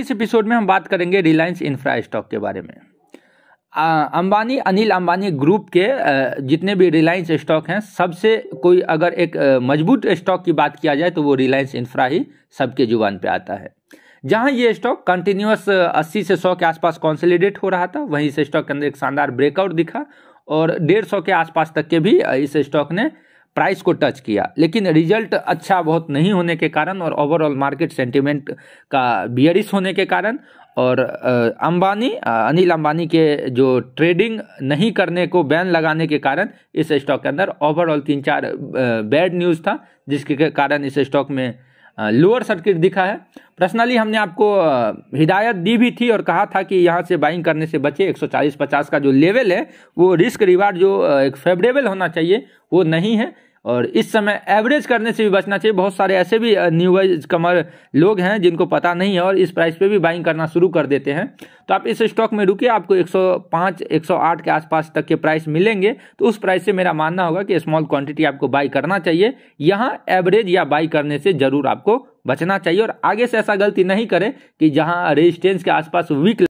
इस एपिसोड में हम बात करेंगे रिलायंस इंफ्रा स्टॉक के बारे में अंबानी अनिल अंबानी ग्रुप के जितने भी रिलायंस स्टॉक हैं सबसे कोई अगर एक मजबूत स्टॉक की बात किया जाए तो वो रिलायंस इंफ्रा ही सबके जुबान पे आता है जहां ये स्टॉक कंटिन्यूस 80 से 100 के आसपास कंसोलिडेट हो रहा था वहीं इस स्टॉक के अंदर एक शानदार ब्रेकआउट दिखा और डेढ़ के आसपास तक के भी इस स्टॉक ने प्राइस को टच किया लेकिन रिजल्ट अच्छा बहुत नहीं होने के कारण और ओवरऑल मार्केट सेंटिमेंट का बियरिस होने के कारण और अंबानी अनिल अंबानी के जो ट्रेडिंग नहीं करने को बैन लगाने के कारण इस स्टॉक के अंदर ओवरऑल तीन चार बैड न्यूज़ था जिसके कारण इस स्टॉक में लोअर सर्किट दिखा है पर्सनली हमने आपको हिदायत दी भी थी और कहा था कि यहाँ से बाइंग करने से बचे 140-50 का जो लेवल है वो रिस्क रिवार्ड जो एक फेवरेबल होना चाहिए वो नहीं है और इस समय एवरेज करने से भी बचना चाहिए बहुत सारे ऐसे भी न्यू कमर लोग हैं जिनको पता नहीं है और इस प्राइस पे भी बाइंग करना शुरू कर देते हैं तो आप इस स्टॉक में रुकिए आपको 105 108 के आसपास तक के प्राइस मिलेंगे तो उस प्राइस से मेरा मानना होगा कि स्मॉल क्वांटिटी आपको बाई करना चाहिए यहाँ एवरेज या बाई करने से ज़रूर आपको बचना चाहिए और आगे से ऐसा गलती नहीं करें कि जहाँ रेजिस्टेंस के आसपास वीक